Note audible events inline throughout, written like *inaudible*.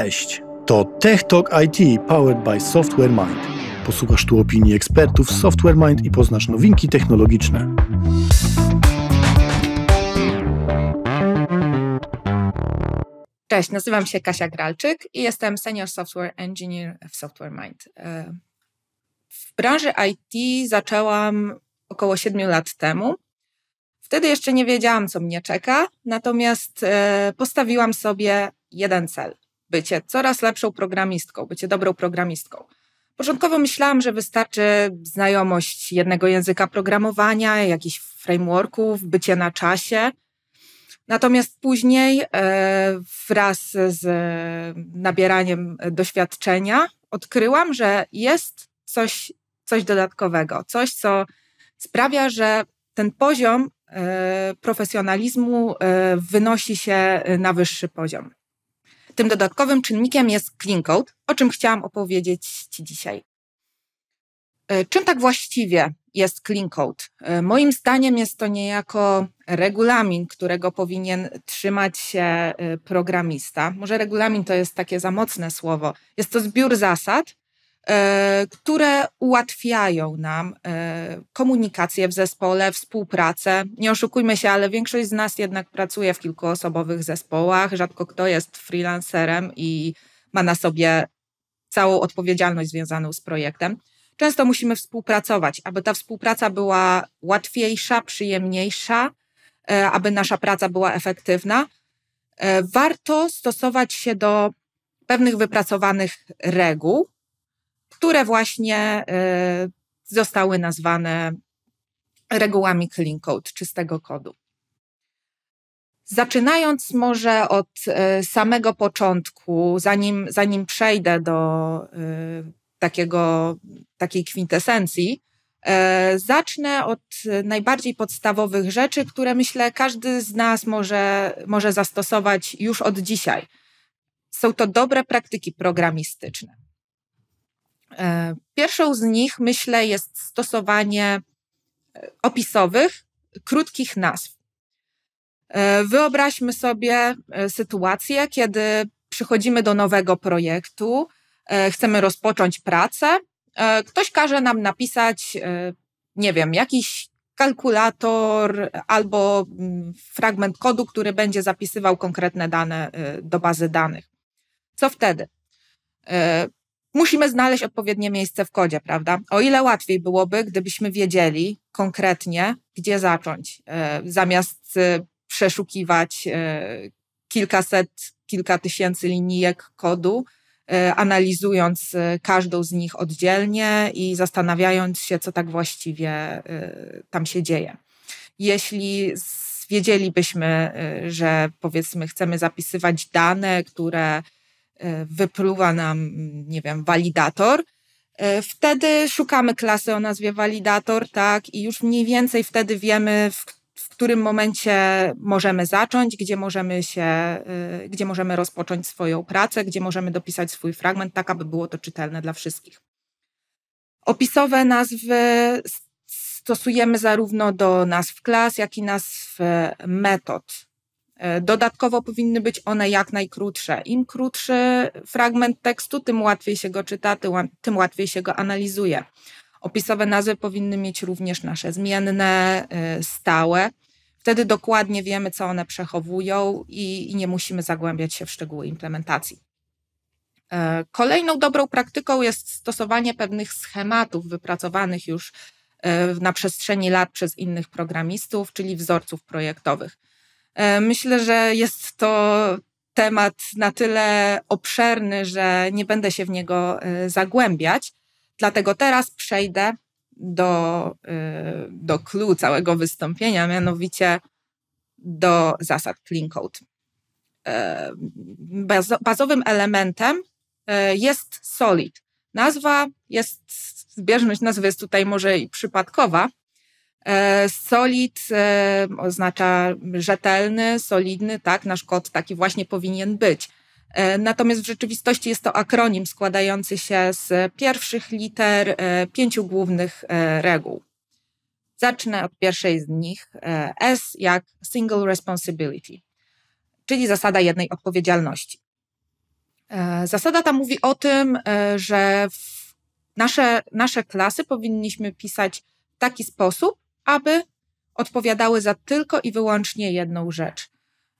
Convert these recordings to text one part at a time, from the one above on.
Cześć! To Tech Talk IT powered by Software Mind. Posłuchasz tu opinii ekspertów z Software Mind i poznasz nowinki technologiczne. Cześć, nazywam się Kasia Gralczyk i jestem Senior Software Engineer w Software Mind. E, w branży IT zaczęłam około 7 lat temu. Wtedy jeszcze nie wiedziałam, co mnie czeka, natomiast e, postawiłam sobie jeden cel bycie coraz lepszą programistką, bycie dobrą programistką. Początkowo myślałam, że wystarczy znajomość jednego języka programowania, jakichś frameworków, bycie na czasie. Natomiast później e, wraz z nabieraniem doświadczenia odkryłam, że jest coś, coś dodatkowego, coś, co sprawia, że ten poziom e, profesjonalizmu e, wynosi się na wyższy poziom. Tym dodatkowym czynnikiem jest clean code, o czym chciałam opowiedzieć Ci dzisiaj. E, czym tak właściwie jest clean code? E, moim zdaniem jest to niejako regulamin, którego powinien trzymać się e, programista. Może regulamin to jest takie za mocne słowo. Jest to zbiór zasad, E, które ułatwiają nam e, komunikację w zespole, współpracę. Nie oszukujmy się, ale większość z nas jednak pracuje w kilkuosobowych zespołach. Rzadko kto jest freelancerem i ma na sobie całą odpowiedzialność związaną z projektem. Często musimy współpracować, aby ta współpraca była łatwiejsza, przyjemniejsza, e, aby nasza praca była efektywna. Warto stosować się do pewnych wypracowanych reguł, które właśnie y, zostały nazwane regułami clean code, czystego kodu. Zaczynając może od y, samego początku, zanim, zanim przejdę do y, takiego, takiej kwintesencji, zacznę od najbardziej podstawowych rzeczy, które myślę każdy z nas może, może zastosować już od dzisiaj. Są to dobre praktyki programistyczne. E, pierwszą z nich, myślę, jest stosowanie e, opisowych, krótkich nazw. E, wyobraźmy sobie sytuację, kiedy przychodzimy do nowego projektu, chcemy rozpocząć pracę. Ktoś każe nam napisać, nie wiem, jakiś kalkulator albo mm, fragment kodu, który będzie zapisywał konkretne dane do bazy danych. Co wtedy? musimy znaleźć odpowiednie miejsce w kodzie, prawda? O ile łatwiej byłoby, gdybyśmy wiedzieli konkretnie, gdzie zacząć, e, zamiast e, przeszukiwać e, kilkaset, kilka tysięcy linijek kodu, analizując każdą z nich oddzielnie i zastanawiając się, co tak właściwie tam się dzieje. Jeśli wiedzielibyśmy, że powiedzmy chcemy zapisywać dane, które E, wypluwa nam, nie wiem, walidator, e, wtedy szukamy klasy o nazwie walidator, tak, i już mniej więcej wtedy wiemy, w, w którym momencie możemy zacząć, gdzie możemy się, e, gdzie możemy rozpocząć swoją pracę, gdzie możemy dopisać swój fragment, tak aby było to czytelne dla wszystkich. Opisowe nazwy stosujemy zarówno do nazw klas, jak i nazw metod E, dodatkowo powinny być one jak najkrótsze. Im krótszy fragment tekstu, tym łatwiej się go czyta, tym łatwiej się go analizuje. Opisowe nazwy powinny mieć również nasze zmienne, e, stałe. Wtedy dokładnie wiemy, co one przechowują i, nie musimy zagłębiać się w szczegóły implementacji. E, kolejną dobrą praktyką jest stosowanie pewnych schematów wypracowanych już na przestrzeni lat przez innych programistów, czyli wzorców projektowych. E, myślę, że jest to temat na tyle obszerny, że nie będę się w niego e, zagłębiać. Dlatego teraz przejdę do, e, do clue całego wystąpienia, mianowicie do zasad clean code. Bazowym elementem jest solid. Nazwa jest, zbieżność nazwy jest tutaj może i przypadkowa, E, solid e, oznacza rzetelny, solidny, tak, nasz kod taki właśnie powinien być. E, natomiast w rzeczywistości jest to akronim składający się z pierwszych liter pięciu głównych reguł. Zacznę od pierwszej z nich, S jak Single Responsibility, czyli zasada jednej odpowiedzialności. Zasada ta mówi o tym, że nasze, nasze klasy powinniśmy pisać w taki sposób, aby odpowiadały za tylko i wyłącznie jedną rzecz.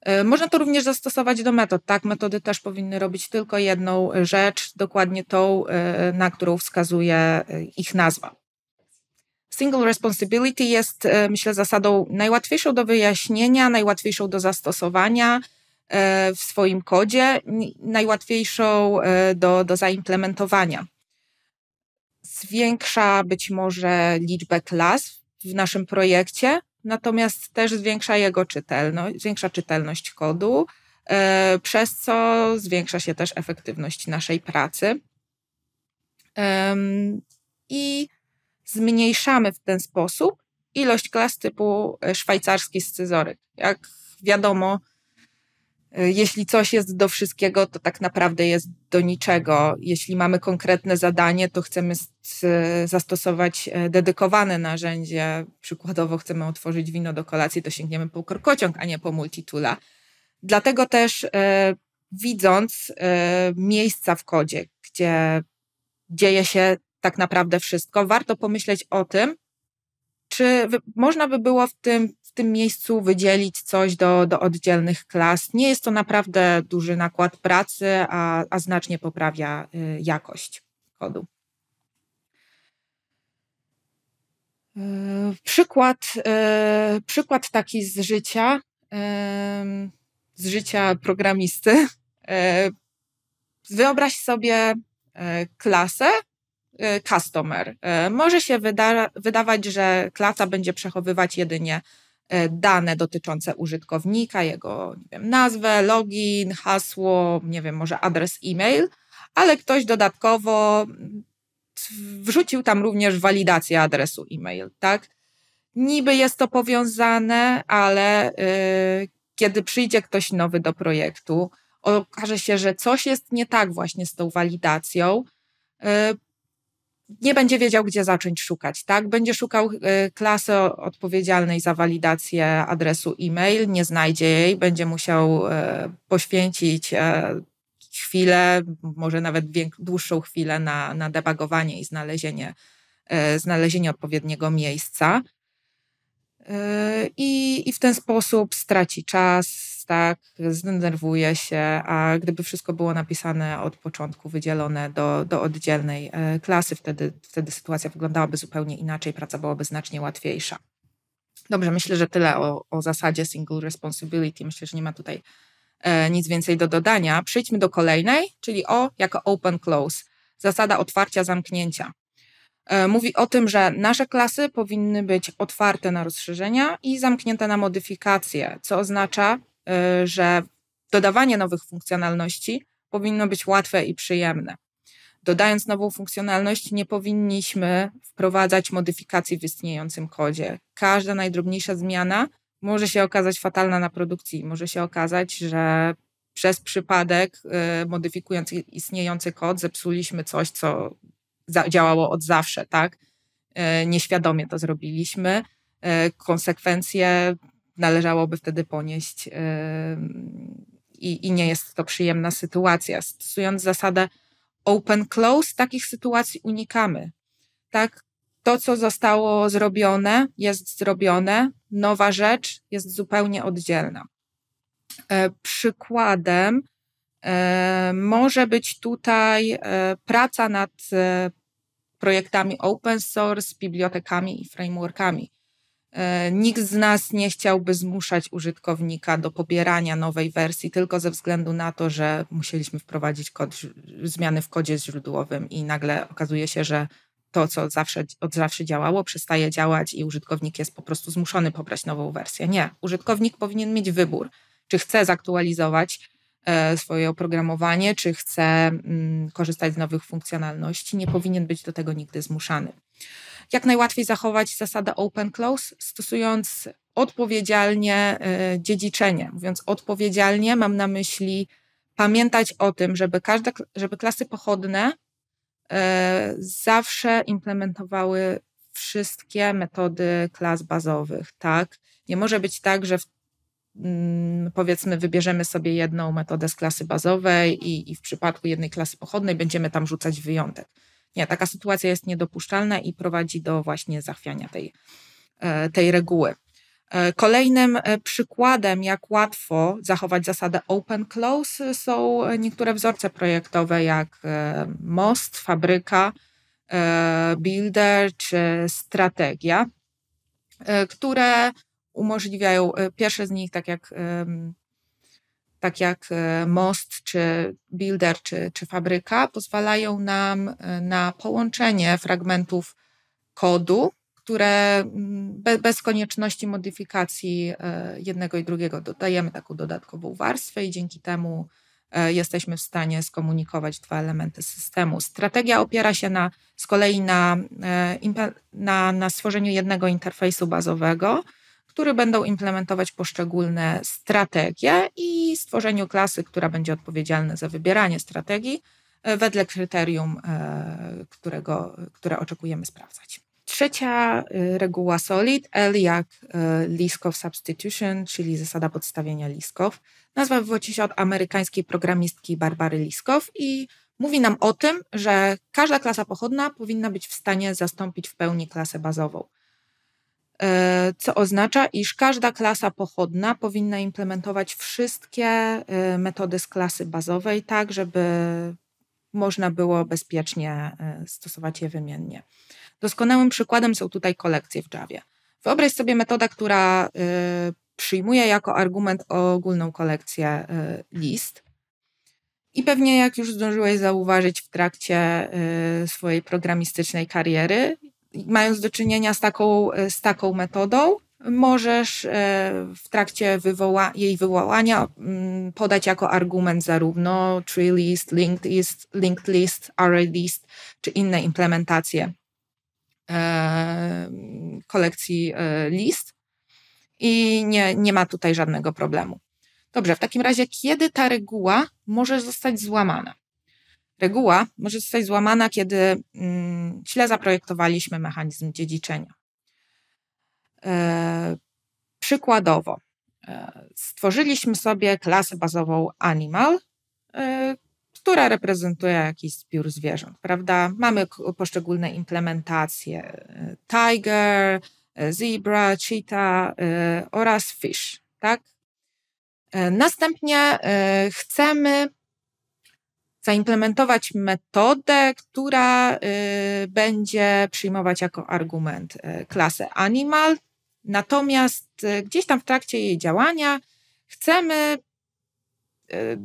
E, można to również zastosować do metod, tak? Metody też powinny robić tylko jedną e, rzecz, dokładnie tą, e, na którą wskazuje ich nazwa. Single responsibility jest, myślę, zasadą najłatwiejszą do wyjaśnienia, najłatwiejszą do zastosowania w swoim kodzie, najłatwiejszą do, do zaimplementowania. Zwiększa być może liczbę klas w naszym projekcie, natomiast też zwiększa jego czytelność, zwiększa czytelność kodu, e, przez co zwiększa się też efektywność naszej pracy. I zmniejszamy w ten sposób ilość klas typu e, szwajcarski scyzoryk. Jak wiadomo, Y, jeśli coś jest do wszystkiego, to tak naprawdę jest do niczego. Jeśli mamy konkretne zadanie, to chcemy zastosować e, dedykowane narzędzie. Przykładowo chcemy otworzyć wino do kolacji, to sięgniemy po korkociąg, a nie po multitula. Dlatego też e, widząc e, miejsca w kodzie, gdzie dzieje się tak naprawdę wszystko, warto pomyśleć o tym, czy można by było w tym w tym miejscu wydzielić coś do, do oddzielnych klas. Nie jest to naprawdę duży nakład pracy, a, a znacznie poprawia y, jakość kodu. Y, przykład, y, przykład taki z życia, z życia programisty. Wyobraź sobie klasę customer. Może się wyda wydawać, że klasa będzie przechowywać jedynie E, dane dotyczące użytkownika, jego nie wiem, nazwę, login, hasło, nie wiem, może adres e-mail, ale ktoś dodatkowo mm, wrzucił tam również walidację adresu e-mail, tak? Niby jest to powiązane, ale yy, kiedy przyjdzie ktoś nowy do projektu, okaże się, że coś jest nie tak właśnie z tą walidacją, y, nie będzie wiedział, gdzie zacząć szukać, tak? Będzie szukał y, klasy odpowiedzialnej za walidację adresu e-mail, nie znajdzie jej, będzie musiał y, poświęcić y, chwilę, może nawet dłuższą chwilę na, na debagowanie i znalezienie, znalezienie odpowiedniego miejsca. I, I w ten sposób straci czas, tak, zdenerwuje się, a gdyby wszystko było napisane od początku, wydzielone do, do oddzielnej e, klasy, wtedy, wtedy sytuacja wyglądałaby zupełnie inaczej, praca byłaby znacznie łatwiejsza. Dobrze, myślę, że tyle o, o zasadzie single responsibility. Myślę, że nie ma tutaj e, nic więcej do dodania. Przejdźmy do kolejnej, czyli O jako open-close. Zasada otwarcia, zamknięcia. E, mówi o tym, że nasze klasy powinny być otwarte na rozszerzenia i zamknięte na modyfikacje, co oznacza, Y, że dodawanie nowych funkcjonalności powinno być łatwe i przyjemne. Dodając nową funkcjonalność, nie powinniśmy wprowadzać modyfikacji w istniejącym kodzie. Każda najdrobniejsza zmiana może się okazać fatalna na produkcji. Może się okazać, że przez przypadek, y, modyfikując istniejący kod, zepsuliśmy coś, co działało od zawsze, tak? Y, nieświadomie to zrobiliśmy. Konsekwencje należałoby wtedy ponieść. Y, i, I nie jest to przyjemna sytuacja. Stosując zasadę open-close, takich sytuacji unikamy. Tak, to, co zostało zrobione, jest zrobione, nowa rzecz jest zupełnie oddzielna. E, przykładem e, może być tutaj e, praca nad projektami open source, bibliotekami i frameworkami. E, nikt z nas nie chciałby zmuszać użytkownika do pobierania nowej wersji tylko ze względu na to, że musieliśmy wprowadzić kod, zmiany w kodzie źródłowym i nagle okazuje się, że to, co zawsze, od zawsze działało, przestaje działać i użytkownik jest po prostu zmuszony pobrać nową wersję. Nie, użytkownik powinien mieć wybór, czy chce zaktualizować e, swoje oprogramowanie, czy chce mm, korzystać z nowych funkcjonalności. Nie powinien być do tego nigdy zmuszany jak najłatwiej zachować zasadę open-close, stosując odpowiedzialnie y, dziedziczenie. Mówiąc odpowiedzialnie, mam na myśli pamiętać o tym, żeby, każde, żeby klasy pochodne y, zawsze implementowały wszystkie metody klas bazowych, tak? Nie może być tak, że w, mm, powiedzmy wybierzemy sobie jedną metodę z klasy bazowej i, i w przypadku jednej klasy pochodnej będziemy tam rzucać wyjątek. Nie, taka sytuacja jest niedopuszczalna i prowadzi do właśnie zachwiania tej, e, tej reguły. E, kolejnym e, przykładem, jak łatwo zachować zasadę open-close, są niektóre wzorce projektowe, jak most, fabryka, builder czy strategia, które umożliwiają, pierwsze z nich, tak jak tak jak e, most, czy builder, czy, czy fabryka, pozwalają nam e, na połączenie fragmentów kodu, które mm, bez konieczności modyfikacji e, jednego i drugiego dodajemy taką dodatkową warstwę i dzięki temu jesteśmy w stanie skomunikować dwa elementy systemu. Strategia opiera się na, z kolei na, na, na stworzeniu jednego interfejsu bazowego, które będą implementować poszczególne strategie i stworzeniu klasy, która będzie odpowiedzialna za wybieranie strategii e, wedle kryterium, e, którego, które oczekujemy sprawdzać. Trzecia e, reguła SOLID, L jak Lisk of Substitution, czyli zasada podstawienia Liskow. Nazwa wywodzi się od amerykańskiej programistki Barbary Liskow i mówi nam o tym, że każda klasa pochodna powinna być w stanie zastąpić w pełni klasę bazową. E, co oznacza, iż każda klasa pochodna powinna implementować wszystkie e, metody z klasy bazowej, tak żeby można było bezpiecznie e, stosować je wymiennie. Doskonałym przykładem są tutaj kolekcje w Java. Wyobraź sobie metodę, która przyjmuje jako argument ogólną kolekcję list. I pewnie, jak już zdążyłeś zauważyć w trakcie swojej programistycznej kariery, mając do czynienia z taką, e, z taką metodą, możesz e, w trakcie wywoła, jej wywołania mm, podać jako argument zarówno tree list, linked list, linked list, array list czy inne implementacje e, kolekcji list i nie, nie ma tutaj żadnego problemu. Dobrze, w takim razie kiedy ta reguła może zostać złamana? Reguła może zostać złamana, kiedy mm, źle zaprojektowaliśmy mechanizm dziedziczenia. E, przykładowo, e, stworzyliśmy sobie klasę bazową animal, e, która reprezentuje jakiś zbiór zwierząt, prawda? Mamy poszczególne implementacje: tiger, zebra, cheetah oraz fish, tak? Następnie chcemy zaimplementować metodę, która y, będzie przyjmować jako argument y, klasę animal. Natomiast y, gdzieś tam w trakcie jej działania chcemy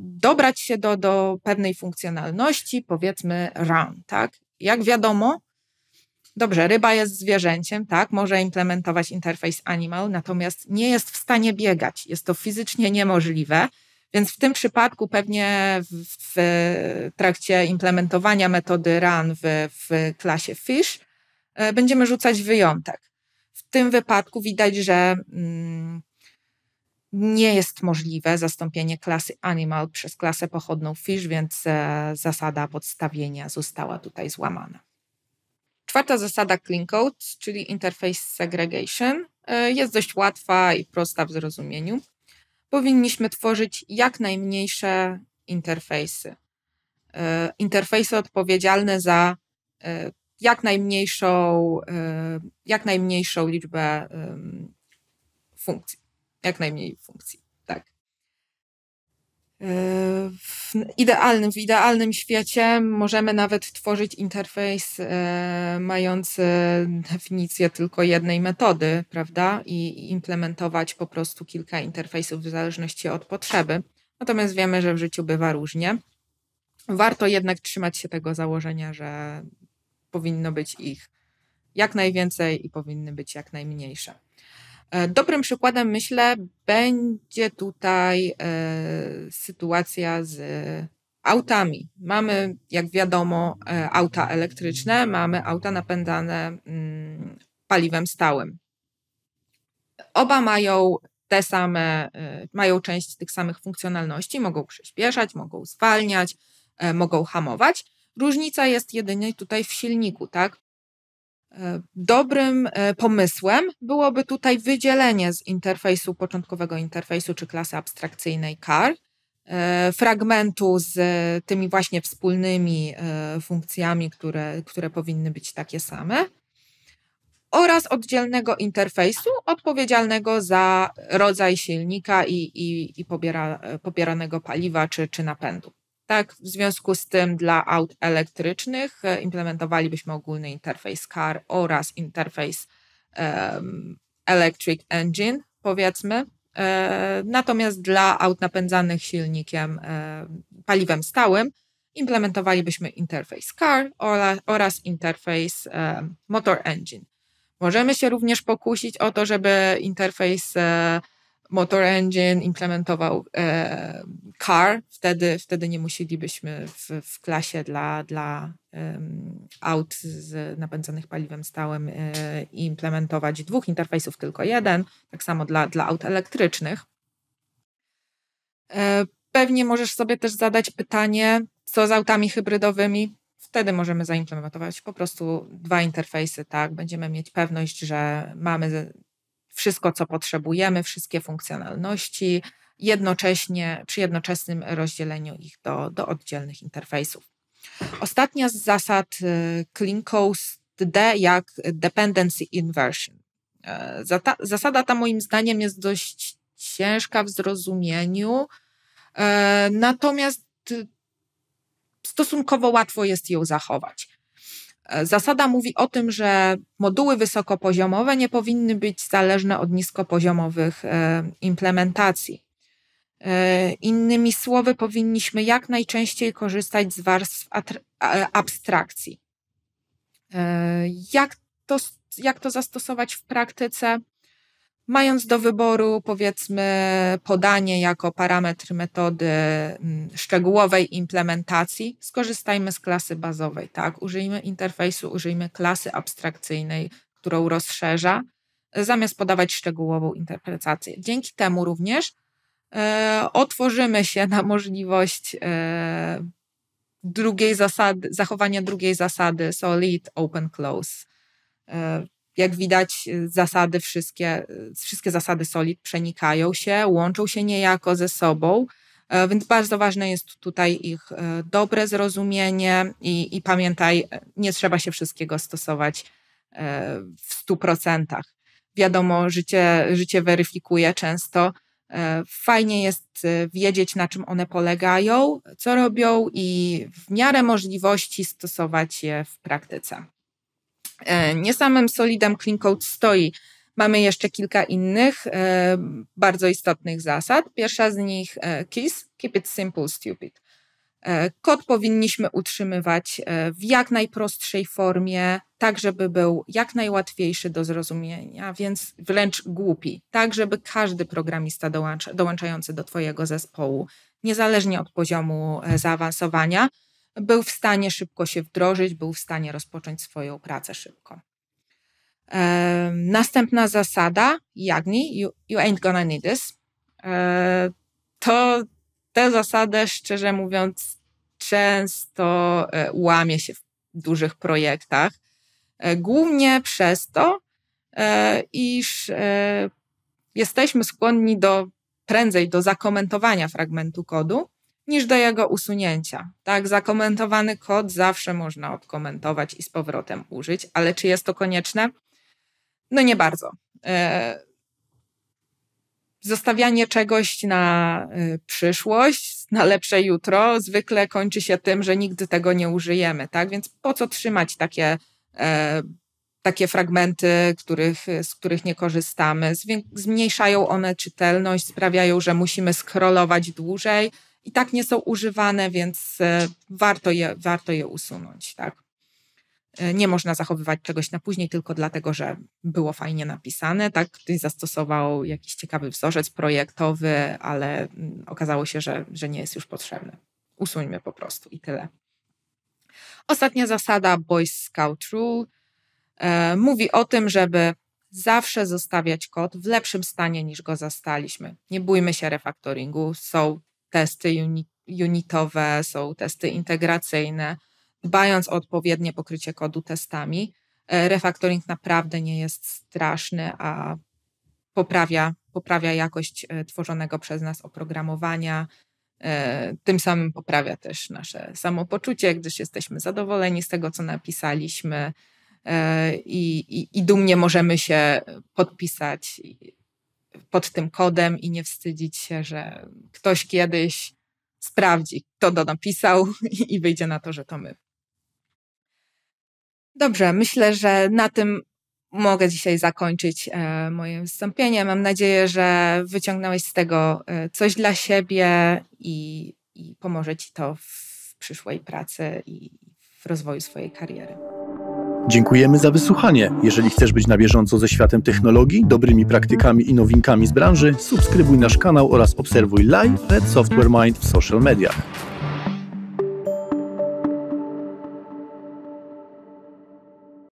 dobrać się do, do pewnej funkcjonalności, powiedzmy run, tak? Jak wiadomo, dobrze, ryba jest zwierzęciem, tak? Może implementować interfejs animal, natomiast nie jest w stanie biegać. Jest to fizycznie niemożliwe więc w tym przypadku pewnie w, trakcie implementowania metody RAN w, w klasie FISH e, będziemy rzucać wyjątek. W tym wypadku widać, że mm, nie jest możliwe zastąpienie klasy animal przez klasę pochodną fish, więc e, zasada podstawienia została tutaj złamana. Czwarta zasada clean code, czyli interface segregation, e, jest dość łatwa i prosta w zrozumieniu powinniśmy tworzyć jak najmniejsze interfejsy. E, interfejsy odpowiedzialne za e, jak najmniejszą, e, jak najmniejszą liczbę funkcji, jak najmniej funkcji. W idealnym, w idealnym świecie możemy nawet tworzyć interfejs e, mający e, definicję tylko jednej metody, prawda? I implementować po prostu kilka interfejsów w zależności od potrzeby. Natomiast wiemy, że w życiu bywa różnie. Warto jednak trzymać się tego założenia, że powinno być ich jak najwięcej i powinny być jak najmniejsze. E, dobrym przykładem, myślę, będzie tutaj e, sytuacja z autami. Mamy, jak wiadomo, e, auta elektryczne, mamy auta napędzane mm, paliwem stałym. Oba mają te same, mają część tych samych funkcjonalności, mogą przyspieszać, mogą zwalniać, mogą hamować. Różnica jest jedynie tutaj w silniku, tak? E, dobrym e, pomysłem byłoby tutaj wydzielenie z interfejsu, początkowego interfejsu czy klasy abstrakcyjnej Car e, fragmentu z tymi właśnie wspólnymi funkcjami, które, które powinny być takie same, oraz oddzielnego interfejsu odpowiedzialnego za rodzaj silnika i, i, i pobiera, pobieranego paliwa czy, czy napędu. Tak, w związku z tym dla aut elektrycznych e, implementowalibyśmy ogólny interfejs CAR oraz interfejs um, Electric Engine, powiedzmy. E, natomiast dla aut napędzanych silnikiem e, paliwem stałym implementowalibyśmy interfejs CAR oraz, oraz interfejs e, Motor Engine. Możemy się również pokusić o to, żeby interfejs e, Motor Engine implementował e, CAR, wtedy, wtedy nie musielibyśmy w, w klasie dla, dla um, aut z napędzanych paliwem stałym e, implementować dwóch interfejsów, tylko jeden. Tak samo dla, dla aut elektrycznych. E, pewnie możesz sobie też zadać pytanie, co z autami hybrydowymi, wtedy możemy zaimplementować po prostu dwa interfejsy, tak? Będziemy mieć pewność, że mamy wszystko, co potrzebujemy, wszystkie funkcjonalności, jednocześnie przy jednoczesnym rozdzieleniu ich do, do oddzielnych interfejsów. Ostatnia z zasad y, Clean Coast D jak Dependency Inversion. E, zasada ta moim zdaniem jest dość ciężka w zrozumieniu, e, natomiast y, stosunkowo łatwo jest ją zachować. E, zasada mówi o tym, że moduły wysokopoziomowe nie powinny być zależne od niskopoziomowych e, implementacji. E, innymi słowy, powinniśmy jak najczęściej korzystać z warstw abstrakcji. Jak to, jak to zastosować w praktyce? mając do wyboru powiedzmy podanie jako parametr metody mm, szczegółowej implementacji, skorzystajmy z klasy bazowej, tak? Użyjmy interfejsu, użyjmy klasy abstrakcyjnej, którą rozszerza, zamiast podawać szczegółową interpretację. Dzięki temu również e, otworzymy się na możliwość e, drugiej zasady, zachowania drugiej zasady solid open close. E, jak widać, y, zasady wszystkie, y, wszystkie zasady solid przenikają się, łączą się niejako ze sobą, e, więc bardzo ważne jest tutaj ich e, dobre zrozumienie i, i pamiętaj, e, nie trzeba się wszystkiego stosować w 100%. Wiadomo, życie, życie weryfikuje często. Fajnie jest wiedzieć, na czym one polegają, co robią i w miarę możliwości stosować je w praktyce. E, nie samym solidem Clean Code stoi. Mamy jeszcze kilka innych e, bardzo istotnych zasad. Pierwsza z nich e, KISS, Keep It Simple, Stupid. Kod powinniśmy utrzymywać w jak najprostszej formie, tak żeby był jak najłatwiejszy do zrozumienia, więc wręcz głupi, tak żeby każdy programista dołącza, dołączający do Twojego zespołu, niezależnie od poziomu zaawansowania, był w stanie szybko się wdrożyć, był w stanie rozpocząć swoją pracę szybko. następna zasada, Jagni, you, you, ain't gonna need this. E, to tę zasadę, szczerze mówiąc, często e, łamie się w dużych projektach, e, głównie przez to, iż jesteśmy skłonni do prędzej do zakomentowania fragmentu kodu niż do jego usunięcia. Tak, zakomentowany kod zawsze można odkomentować i z powrotem użyć, ale czy jest to konieczne? No nie bardzo. E, zostawianie czegoś na y, przyszłość, na lepsze jutro, zwykle kończy się tym, że nigdy tego nie użyjemy, tak? Więc po co trzymać takie, e, takie fragmenty, których, z których nie korzystamy? Zmniejszają one czytelność, sprawiają, że musimy scrollować dłużej, i tak nie są używane, więc e, warto je, warto je usunąć. Tak? E, nie można zachowywać czegoś na później tylko dlatego, że było fajnie napisane. Tak? Ktoś zastosował jakiś ciekawy wzorzec projektowy, ale mm, okazało się, że, że nie jest już potrzebny. Usuńmy po prostu i tyle. Ostatnia zasada Boy Scout Rule e, mówi o tym, żeby zawsze zostawiać kod w lepszym stanie niż go zastaliśmy. Nie bójmy się refaktoringu, są testy unitowe, są testy integracyjne, dbając o odpowiednie pokrycie kodu testami. E, Refactoring naprawdę nie jest straszny, a poprawia, poprawia jakość e, tworzonego przez nas oprogramowania. E, tym samym poprawia też nasze samopoczucie, gdyż jesteśmy zadowoleni z tego, co napisaliśmy i, i, i dumnie możemy się podpisać pod tym kodem i nie wstydzić się, że ktoś kiedyś sprawdzi, kto to napisał *laughs* i wyjdzie na to, że to my. Dobrze, myślę, że na tym mogę dzisiaj zakończyć e, moje wystąpienie. Mam nadzieję, że wyciągnąłeś z tego e, coś dla siebie i, i pomoże ci to w przyszłej pracy i w rozwoju swojej kariery. Dziękujemy za wysłuchanie. Jeżeli chcesz być na bieżąco ze światem technologii, dobrymi praktykami i nowinkami z branży, subskrybuj nasz kanał oraz obserwuj live Red Software Mind w social mediach.